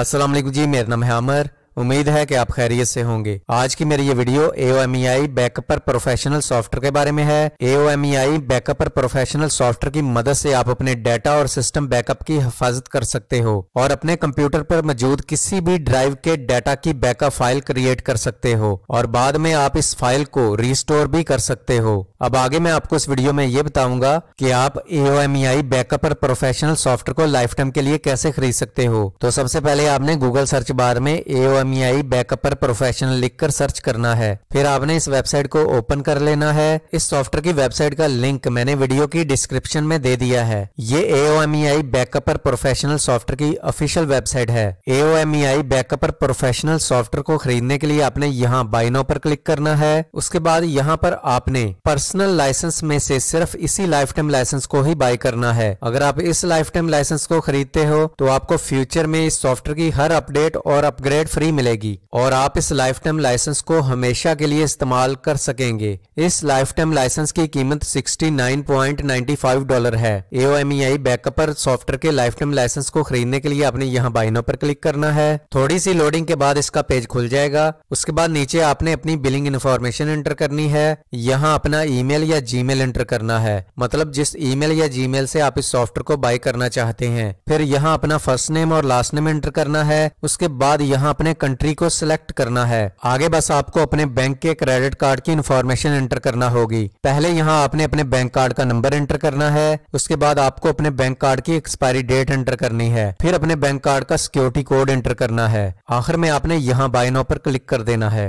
असलम जी मेरा नाम है अमर उम्मीद है कि आप खैरियत से होंगे आज की मेरी ये वीडियो एओएमईआई बैकअप e पर प्रोफेशनल सॉफ्टवेयर के बारे में है एओएमईआई बैकअप e पर प्रोफेशनल सॉफ्टवेयर की मदद से आप अपने डाटा और सिस्टम बैकअप की हिफाजत कर सकते हो और अपने कंप्यूटर पर मौजूद किसी भी ड्राइव के डाटा की बैकअप फाइल क्रिएट कर सकते हो और बाद में आप इस फाइल को रिस्टोर भी कर सकते हो अब आगे मैं आपको इस वीडियो में ये बताऊंगा कि आप एओएमईआई बैकअप e पर प्रोफेशनल सॉफ्टवेयर को लाइफ टाइम के लिए कैसे खरीद सकते हो तो सबसे पहले आपने गूगल सर्च बार में AOMEI backupper professional लिखकर सर्च करना है फिर आपने इस वेबसाइट को ओपन कर लेना है इस सॉफ्टवेयर की वेबसाइट का लिंक मैंने वीडियो की डिस्क्रिप्शन में दे दिया है ये एओएमईआई बैकअप e पर प्रोफेशनल सॉफ्टवेयर की ऑफिशियल वेबसाइट है एओएमईआई बैकअप e पर प्रोफेशनल सॉफ्टवेयर को खरीदने के लिए आपने यहाँ बाइनो पर क्लिक करना है उसके बाद यहाँ पर आपने पर्सनल लाइसेंस में से सिर्फ इसी लाइफ टाइम लाइसेंस को ही बाय करना है अगर आप इस लाइफ टाइम लाइसेंस को खरीदते हो तो आपको फ्यूचर में इस सॉफ्टवेयर की हर अपडेट और अपग्रेड फ्री नहीं मिलेगी और आप इस लाइफ टाइम लाइसेंस को हमेशा के लिए इस्तेमाल कर सकेंगे इस लाइफ टाइम लाइसेंस की कीमत 69.95 डॉलर है एओएमईआई बैकअप पर सॉफ्टवेयर के लाइफ टाइम लाइसेंस को खरीदने के लिए आपने यहाँ बाइनो पर क्लिक करना है थोड़ी सी लोडिंग के बाद इसका पेज खुल जाएगा उसके बाद नीचे आपने अपनी बिलिंग इन्फॉर्मेशन एंटर करनी है यहाँ अपना ई या जी एंटर करना है मतलब जिस ई या जी से आप इस सॉफ्टवेयर को बाय करना चाहते हैं फिर यहाँ अपना फर्स्ट नेम और लास्ट नेम एंटर करना है उसके बाद यहाँ अपने कंट्री को सिलेक्ट करना है आगे बस आपको अपने बैंक के क्रेडिट कार्ड की इन्फॉर्मेशन एंटर करना होगी पहले यहाँ आपने अपने बैंक कार्ड का नंबर एंटर करना है उसके बाद आपको अपने बैंक कार्ड की एक्सपायरी डेट एंटर करनी है फिर अपने बैंक कार्ड का सिक्योरिटी कोड एंटर करना है आखिर में आपने यहाँ बायनो पर क्लिक कर देना है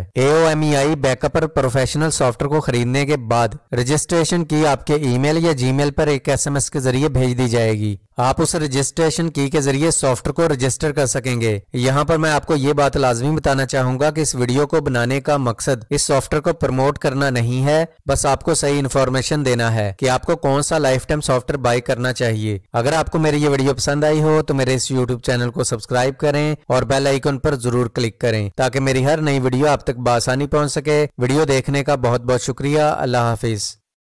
आई बैकअप e और प्रोफेशनल सॉफ्टवेयर को खरीदने के बाद रजिस्ट्रेशन की आपके ईमेल या जीमेल पर एक एसएमएस के जरिए भेज दी जाएगी आप उस रजिस्ट्रेशन की के जरिए सॉफ्टवेयर को रजिस्टर कर सकेंगे यहाँ पर मैं आपको ये बात लाजमी बताना चाहूंगा कि इस वीडियो को बनाने का मकसद इस सॉफ्टवेयर को प्रमोट करना नहीं है बस आपको सही इन्फॉर्मेशन देना है कि आपको कौन सा लाइफ टाइम सॉफ्टवेयर बाय करना चाहिए अगर आपको मेरी ये वीडियो पसंद आई हो तो मेरे इस यूट्यूब चैनल को सब्सक्राइब करें और बेल आइकन पर जरूर क्लिक करें ताकि मेरी हर नई वीडियो आप तक बासानी पहुँच सके वीडियो देखने का बहुत बहुत शुक्रिया अल्लाह हाफिज